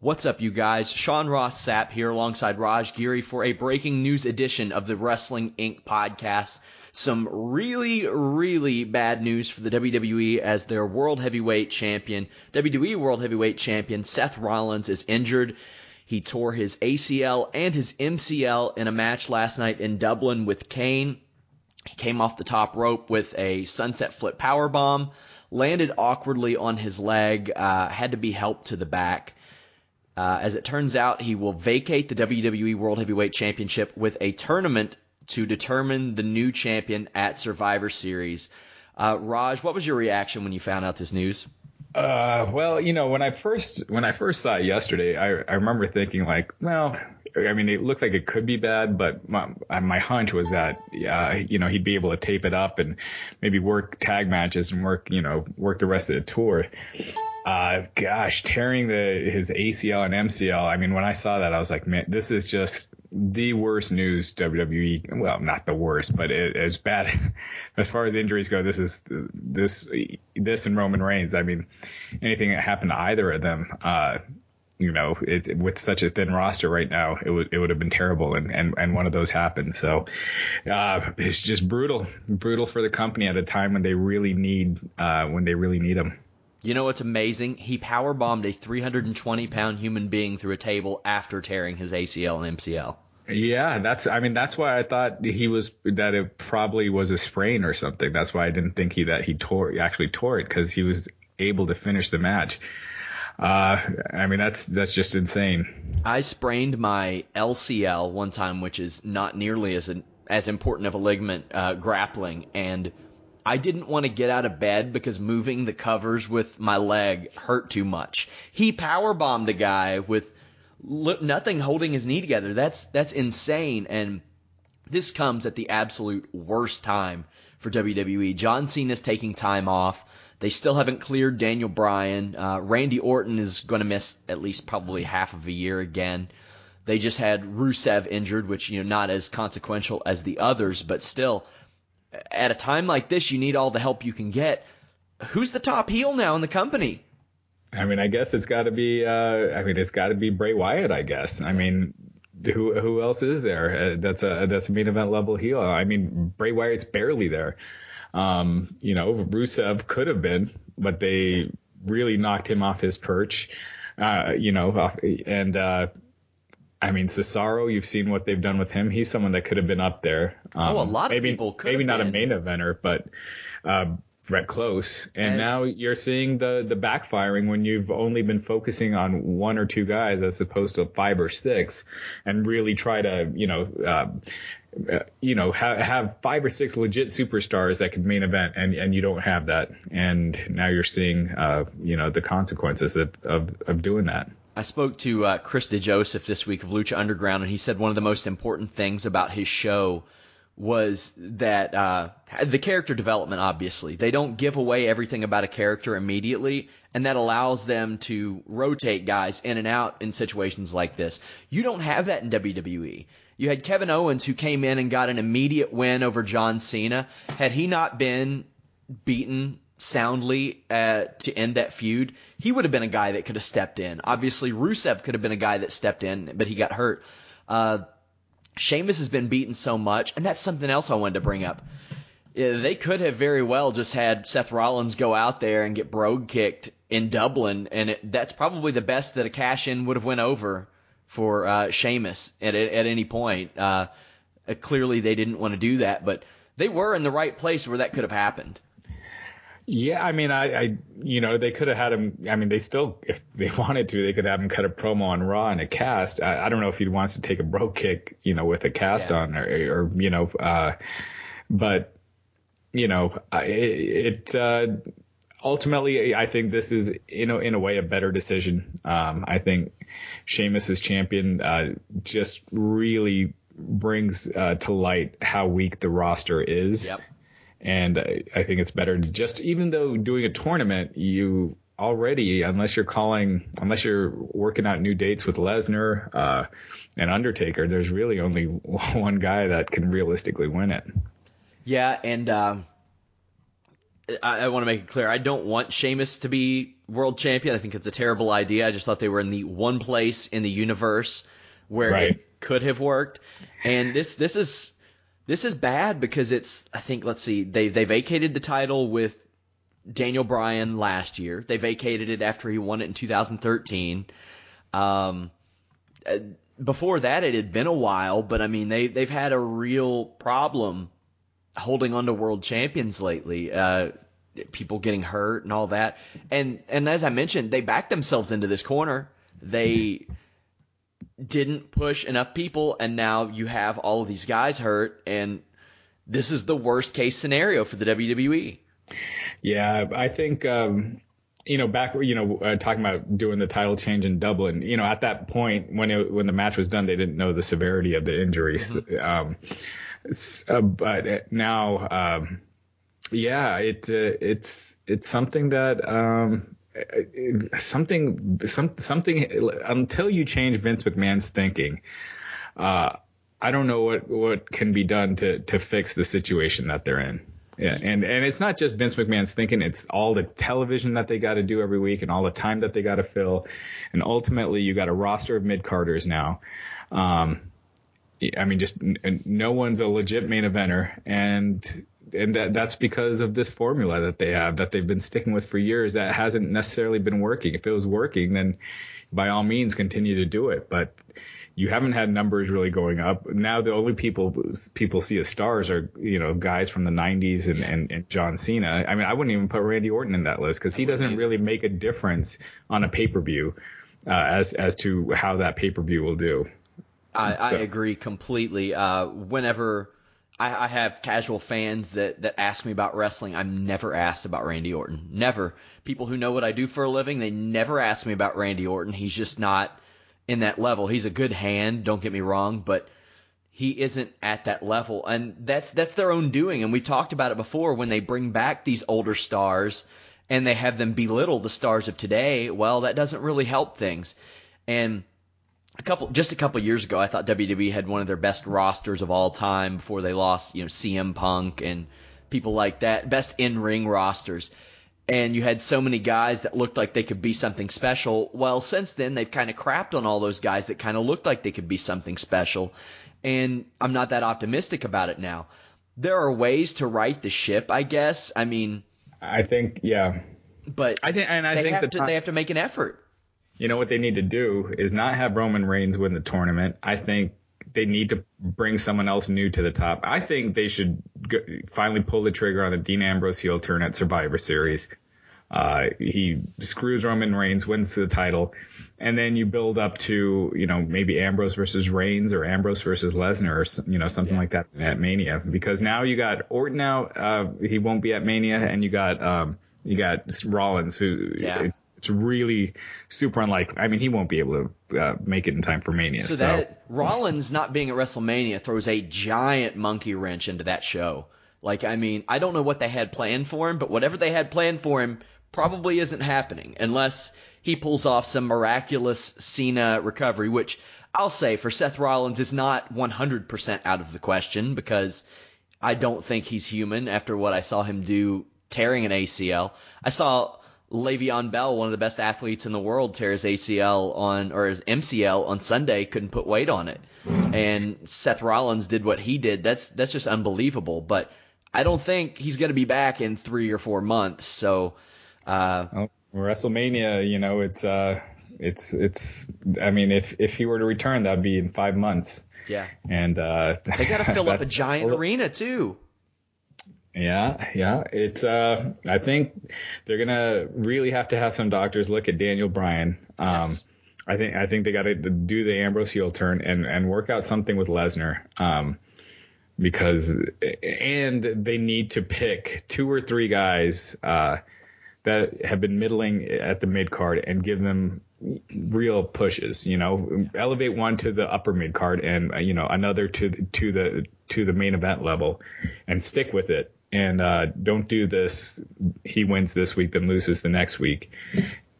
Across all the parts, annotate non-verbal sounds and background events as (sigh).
What's up, you guys? Sean Ross Sapp here alongside Raj Geary for a breaking news edition of the Wrestling Inc. podcast. Some really, really bad news for the WWE as their World Heavyweight Champion, WWE World Heavyweight Champion Seth Rollins is injured. He tore his ACL and his MCL in a match last night in Dublin with Kane. He came off the top rope with a sunset flip power bomb, landed awkwardly on his leg, uh, had to be helped to the back. Uh, as it turns out, he will vacate the WWE World Heavyweight Championship with a tournament to determine the new champion at Survivor Series. Uh, Raj, what was your reaction when you found out this news? Uh, well, you know, when I first when I first saw it yesterday, I, I remember thinking like, well, I mean, it looks like it could be bad, but my, my hunch was that, uh, you know, he'd be able to tape it up and maybe work tag matches and work, you know, work the rest of the tour. Uh, gosh, tearing the his ACL and MCL. I mean, when I saw that, I was like, man, this is just the worst news WWE. Well, not the worst, but it, it's bad (laughs) as far as injuries go. This is this this and Roman Reigns. I mean, anything that happened to either of them. Uh, you know, it, with such a thin roster right now, it would it would have been terrible, and and and one of those happened. So uh, it's just brutal, brutal for the company at a time when they really need uh, when they really need them. You know what's amazing? He power bombed a 320 pound human being through a table after tearing his ACL and MCL. Yeah, that's. I mean, that's why I thought he was that it probably was a sprain or something. That's why I didn't think he that he tore actually tore it because he was able to finish the match. Uh, I mean, that's that's just insane. I sprained my LCL one time, which is not nearly as an, as important of a ligament uh, grappling, and I didn't want to get out of bed because moving the covers with my leg hurt too much. He power bombed a guy with li- nothing holding his knee together. That's that's insane, and this comes at the absolute worst time for WWE. John Cena's taking time off. They still haven't cleared Daniel Bryan. Uh, Randy Orton is going to miss at least probably half of a year again. They just had Rusev injured, which you know not as consequential as the others, but still, at a time like this, you need all the help you can get. Who's the top heel now in the company? I mean, I guess it's got to be. Uh, I mean, it's got to be Bray Wyatt. I guess. I mean, who who else is there? Uh, that's a that's a main event level heel. I mean, Bray Wyatt's barely there. Um, you know, Rusev could have been, but they really knocked him off his perch. Uh, you know, and uh, I mean Cesaro, you've seen what they've done with him. He's someone that could have been up there. Um, oh, a um, lot of maybe, people. Maybe not been. a main eventer, but uh, threat close. And as, now you're seeing the the backfiring when you've only been focusing on one or two guys as opposed to five or six, and really try to you know. Uh, uh, you know, have, have five or six legit superstars that can main event, and, and you don't have that, and now you're seeing, uh, you know, the consequences of, of, of doing that. I spoke to uh, Chris DeJoseph this week of Lucha Underground, and he said one of the most important things about his show was that uh, the character development, obviously. They don't give away everything about a character immediately, and that allows them to rotate guys in and out in situations like this. You don't have that in WWE. You had Kevin Owens, who came in and got an immediate win over John Cena. Had he not been beaten soundly uh, to end that feud, he would have been a guy that could have stepped in. Obviously, Rusev could have been a guy that stepped in, but he got hurt. Uh, Sheamus has been beaten so much, and that's something else I wanted to bring up. They could have very well just had Seth Rollins go out there and get brogue kicked in Dublin, and it, that's probably the best that a cash in would have went over for uh, Sheamus at, at any point. Uh, uh, clearly, they didn't want to do that, but they were in the right place where that could have happened. Yeah, I mean, I, I, you know, they could have had him. I mean, they still, if they (laughs) wanted to, they could have him cut a promo on Raw and a cast. I, I don't know if he wants to take a bro kick, you know, with a cast yeah. on or, or, you know, uh, but, you know, it, it uh, ultimately, I think this is, you know, in a way, a better decision. Um, I think Sheamus champion uh, just really brings uh, to light how weak the roster is. Yep. And I, think it's better to just, even though doing a tournament, you already, unless you're calling, unless you're working out new dates with Lesnar uh, and Undertaker, there's really only (laughs) one guy that can realistically win it. Yeah, and uh, I, I want to make it clear, I don't want Sheamus to be world champion. I think it's a terrible idea. I just thought they were in the one place in the universe where right. it could have worked, and this this is this is bad because it's I think let's see they they vacated the title with Daniel Bryan last year. They vacated it after he won it in 2013. Um, uh, before that, it had been a while, but I mean they they've had a real problem holding on to world champions lately. Uh, people getting hurt and all that. And and as I mentioned, they backed themselves into this corner. They didn't push enough people, and now you have all of these guys hurt, and this is the worst case scenario for the WWE. Yeah, I think. Um you know, back, you know, uh, talking about doing the title change in Dublin, you know, at that point when it, when the match was done, they didn't know the severity of the injuries. Mm-hmm. Um, so, uh, but now, um, yeah, it uh, it's it's something that um, something, some, something until you change Vince McMahon's thinking. Uh, I don't know what, what can be done to, to fix the situation that they're in. Yeah, and and it's not just Vince McMahon's thinking; it's all the television that they got to do every week, and all the time that they got to fill, and ultimately you got a roster of mid carders now. Um, I mean, just n- no one's a legit main eventer, and and that that's because of this formula that they have that they've been sticking with for years that hasn't necessarily been working. If it was working, then by all means continue to do it. But you haven't had numbers really going up. Now the only people people see as stars are you know guys from the '90s and, yeah. and, and, John Cena. I mean, I wouldn't even put Randy Orton in that list because he doesn't really make a difference on a pay per view uh, as as to how that pay per view will do. I, so. I agree completely. Uh, whenever I, I have casual fans that, that ask me about wrestling. I'm never asked about Randy Orton. Never. People who know what I do for a living, they never ask me about Randy Orton. He's just not in that level. He's a good hand, don't get me wrong, but he isn't at that level. And that's that's their own doing. And we've talked about it before when they bring back these older stars and they have them belittle the stars of today, well, that doesn't really help things. And a couple just a couple years ago, I thought WWE had one of their best rosters of all time before they lost, you know, CM Punk and people like that, best in-ring rosters. And you had so many guys that looked like they could be something special. Well, since then they've kind of crapped on all those guys that kind of looked like they could be something special. And I'm not that optimistic about it now. There are ways to right the ship, I guess. I mean, I think yeah. But I think and I think have the to, time- they have to make an effort you know what they need to do is not have Roman Reigns win the tournament. I think they need to bring someone else new to the top. I think they should finally pull the trigger on the Dean Ambrose heel turn at Survivor Series. Uh, he screws Roman Reigns, wins the title, and then you build up to you know maybe Ambrose versus Reigns or Ambrose versus Lesnar or you know something yeah. like that at Mania because now you got Orton out, uh, he won't be at Mania, and you got um, you got Rollins, who yeah. it's, it's, really super unlikely. I mean, he won't be able to uh, make it in time for Mania. So, so. that Rollins not being at WrestleMania throws a giant monkey wrench into that show. Like, I mean, I don't know what they had planned for him, but whatever they had planned for him probably isn't happening unless he pulls off some miraculous Cena recovery, which I'll say for Seth Rollins is not 100% out of the question because I don't think he's human after what I saw him do tearing an ACL. I saw Le'Veon Bell, one of the best athletes in the world, tears ACL on or his MCL on Sunday, couldn't put weight on it, and Seth Rollins did what he did. That's that's just unbelievable. But I don't think he's going to be back in three or four months. So uh, oh, WrestleMania, you know, it's uh, it's it's. I mean, if if he were to return, that'd be in five months. Yeah, and uh, they got to (laughs) fill up a giant arena too. Yeah, yeah. It's uh I think they're gonna really have to have some doctors look at Daniel Bryan. Um yes. I think I think they gotta do the Ambrose heel turn and, and work out something with Lesnar. Um because and they need to pick two or three guys uh that have been middling at the mid card and give them real pushes. You know, elevate one to the upper mid card and uh, you know another to the, to the to the main event level, and stick with it and uh, don't do this. He wins this week, then loses the next week.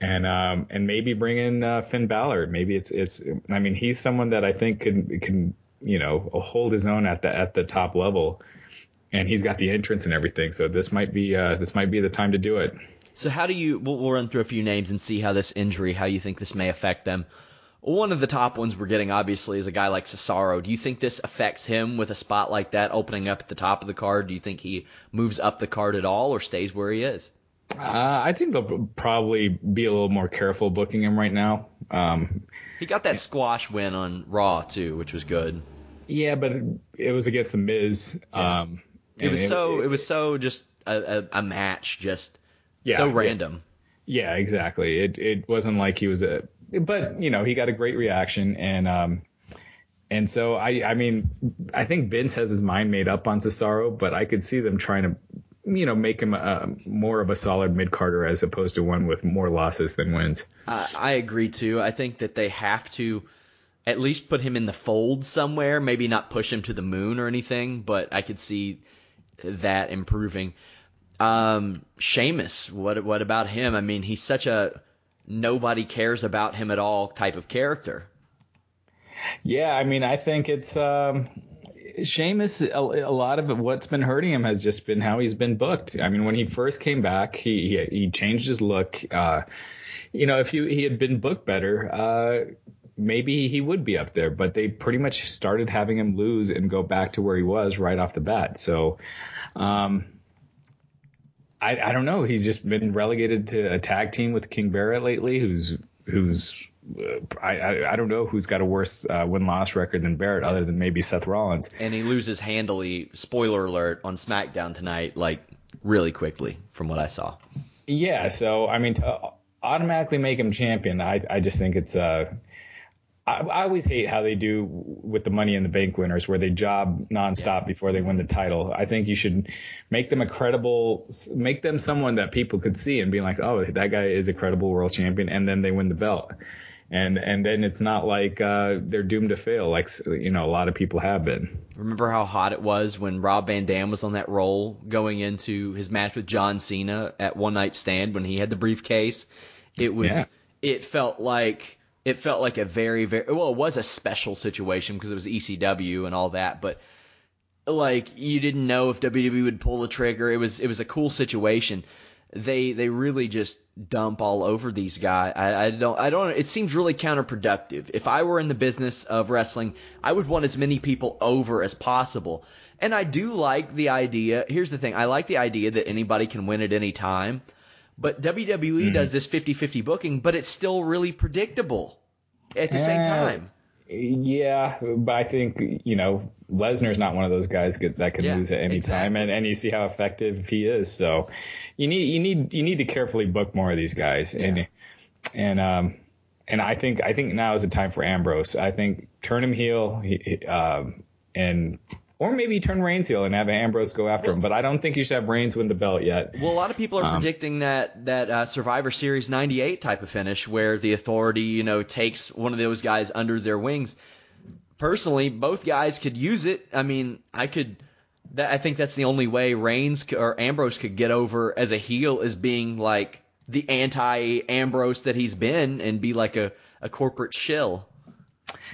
And um, and maybe bring in uh, Finn Balor. Maybe it's it's. I mean, he's someone that I think can can you know hold his own at the at the top level, and he's got the entrance and everything. So this might be uh, this might be the time to do it. So how do you? We'll, we'll run through a few names and see how this injury, how you think this may affect them. One of the top ones we're getting, obviously, is a guy like Cesaro. Do you think this affects him with a spot like that opening up at the top of the card? Do you think he moves up the card at all or stays where he is? Uh, I think they'll probably be a little more careful booking him right now. Um, he got that squash win on Raw too, which was good. Yeah, but it was against the Miz. Yeah. Um, it was it, so it, it, was so just a, a, a match, just yeah, so random. Yeah, yeah, exactly. It it wasn't like he was a but you know, he got a great reaction, and um, and so I, I mean, I think Vince has his mind made up on Cesaro, but I could see them trying to, you know, make him a, more of a solid mid Carter as opposed to one with more losses than wins. Uh, I agree too. I think that they have to at least put him in the fold somewhere. Maybe not push him to the moon or anything, but I could see that improving. Um, Sheamus, what what about him? I mean, he's such a nobody cares about him at all type of character. Yeah, I mean, I think it's um, Sheamus. A, a, lot of what's been hurting him has just been how he's been booked. I mean, when he first came back, he he, he changed his look. Uh, you know, if he he had been booked better. Uh, maybe he would be up there, but they pretty much started having him lose and go back to where he was right off the bat. So, um, I, I don't know. He's just been relegated to a tag team with King Barrett lately, who's who's uh, I, I, I, don't know who's got a worse uh, win loss record than Barrett, other than maybe Seth Rollins. And he loses handily. Spoiler alert on SmackDown tonight, like really quickly, from what I saw. Yeah, so I mean, to automatically make him champion, I I just think it's uh I, I, always hate how they do with the money in the bank winners, where they job nonstop yeah. before they win the title. I think you should make them a credible, make them someone that people could see and be like, oh, that guy is a credible world champion, and then they win the belt. And, and then it's not like uh, they're doomed to fail, like you know a lot of people have been. Remember how hot it was when Rob Van Dam was on that roll going into his match with John Cena at One Night Stand when he had the briefcase. It was yeah. it felt like it felt like a very very well it was a special situation because it was ECW and all that but like you didn't know if WWE would pull the trigger it was it was a cool situation they they really just dump all over these guys I, I don't I don't it seems really counterproductive if I were in the business of wrestling I would want as many people over as possible and I do like the idea here's the thing I like the idea that anybody can win at any time but WWE mm-hmm. does this 50-50 booking, but it's still really predictable at the uh, same time. Yeah, but I think you know Lesnar's not one of those guys that can yeah, lose at any exactly. time, and, and you see how effective he is. So you need you need you need to carefully book more of these guys, yeah. and and um and I think I think now is the time for Ambrose. I think turn him heel, he, um, and or maybe turn Reigns heel and have Ambrose go after him. But I don't think you should have Reigns win the belt yet. Well, a lot of people are um, predicting that that uh, Survivor Series '98 type of finish where the Authority, you know, takes one of those guys under their wings. Personally, both guys could use it. I mean, I could. That, I think that's the only way Reigns or Ambrose could get over as a heel is being like the anti Ambrose that he's been and be like a, a corporate shill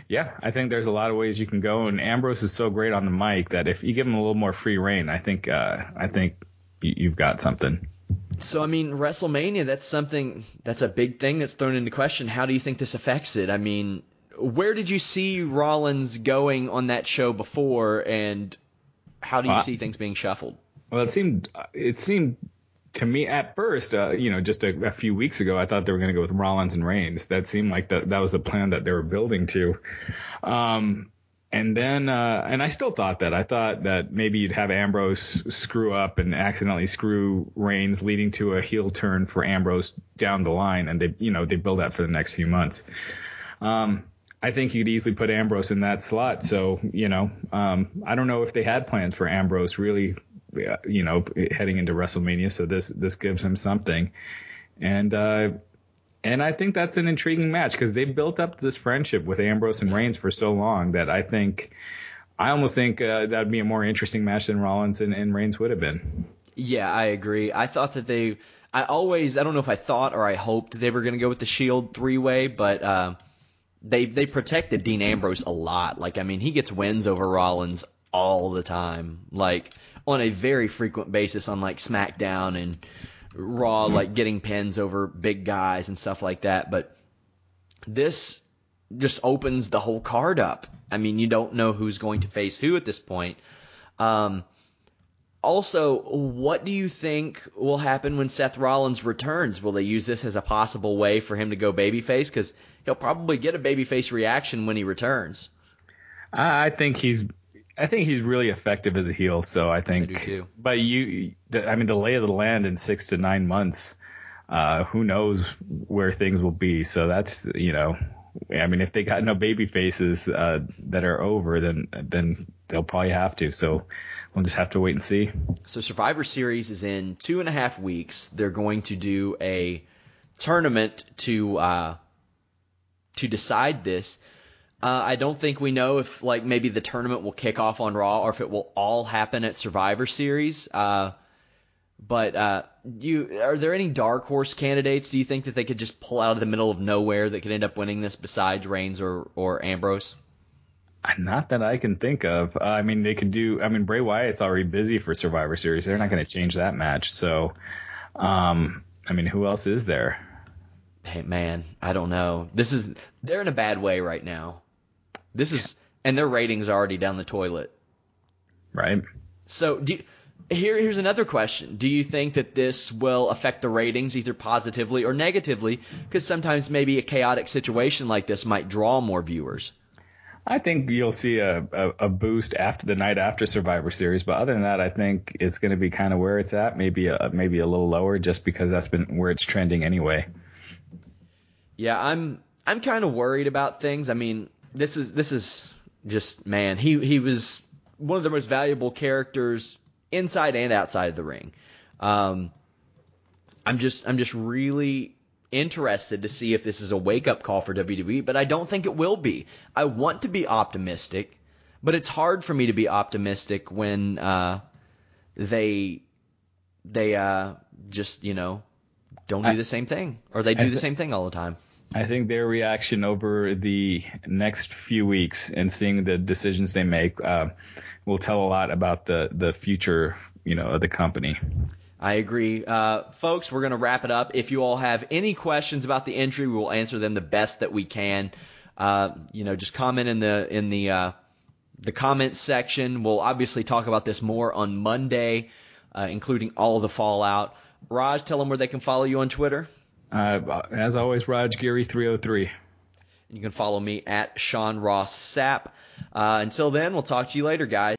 yeah, I think there's a lot of ways you can go, and Ambrose is so great on the mic that if you give him a little more free reign, I think uh, I think you've got something. So I mean, WrestleMania, that's something that's a big thing that's thrown into question. How do you think this affects it? I mean, where did you see Rollins going on that show before, and how do you see things being shuffled? Well, it seemed it seemed to me at first, uh, you know, just a, a, few weeks ago, I thought they were going to go with Rollins and Reigns. That seemed like that that was the plan that they were building to. Um, and then, uh, and I still thought that. I thought that maybe you'd have Ambrose screw up and accidentally screw Reigns, leading to a heel turn for Ambrose down the line. And they, you know, they build that for the next few months. Um, I think you could easily put Ambrose in that slot. So, you know, um, I don't know if they had plans for Ambrose really you know, heading into WrestleMania. So this this gives him something, and uh, and I think that's an intriguing match because they built up this friendship with Ambrose and Reigns for so long that I think I almost think uh, that'd be a more interesting match than Rollins and, and Reigns would have been. Yeah, I agree. I thought that they. I always. I don't know if I thought or I hoped they were going to go with the Shield three way, but. Uh, they they protected Dean Ambrose a lot. Like I mean, he gets wins over Rollins all the time. Like on a very frequent basis on like SmackDown and Raw, mm-hmm. like getting pins over big guys and stuff like that. But this just opens the whole card up. I mean, you don't know who's going to face who at this point. Um, also, what do you think will happen when Seth Rollins returns? Will they use this as a possible way for him to go babyface? Because he'll probably get a babyface reaction when he returns. I think he's I think he's really effective as a heel. So I think, I but you, I mean, the lay of the land in six to nine months, uh, who knows where things will be. So that's you know, I mean, if they got no baby faces uh, that are over, then then they'll probably have to. So we'll just have to wait and see. So Survivor Series is in two and a half weeks. They're going to do a tournament to uh, to decide this. Uh, I don't think we know if like maybe the tournament will kick off on Raw or if it will all happen at Survivor Series. Uh, but uh, you are there any dark horse candidates? Do you think that they could just pull out of the middle of nowhere that could end up winning this besides Reigns or or Ambrose? Uh, not that I can think of. Uh, I mean, they could do. I mean, Bray Wyatt's already busy for Survivor Series. They're not going to change that match. So, um, I mean, who else is there? Hey, man, I don't know. This is they're in a bad way right now. This is and their ratings are already down the toilet. Right. So do you, here here's another question. Do you think that this will affect the ratings either positively or negatively because sometimes maybe a chaotic situation like this might draw more viewers? I think you'll see a, a, a, boost after the night after Survivor Series, but other than that, I think it's going to be kind of where it's at, maybe a, uh, maybe a little lower, just because that's been where it's trending anyway. Yeah, I'm I'm kind of worried about things. I mean, this is this is just man. He he was one of the most valuable characters inside and outside of the ring. Um, I'm just I'm just really interested to see if this is a wake up call for WWE, but I don't think it will be. I want to be optimistic, but it's hard for me to be optimistic when uh, they they uh, just you know don't do I, the same thing or they do th- the same thing all the time. I think their reaction over the next few weeks and seeing the decisions they make uh, will tell a lot about the the future, you know, of the company. I agree. Uh, folks, we're going to wrap it up. If you all have any questions about the entry, we will answer them the best that we can. Uh, you know, just comment in the in the uh, the comments section. We'll obviously talk about this more on Monday, uh, including all the fallout. Raj, tell them where they can follow you on Twitter. Uh, as always, Raj Geary 303. and You can follow me at Sean Ross SAP. Uh, until then, we'll talk to you later, guys.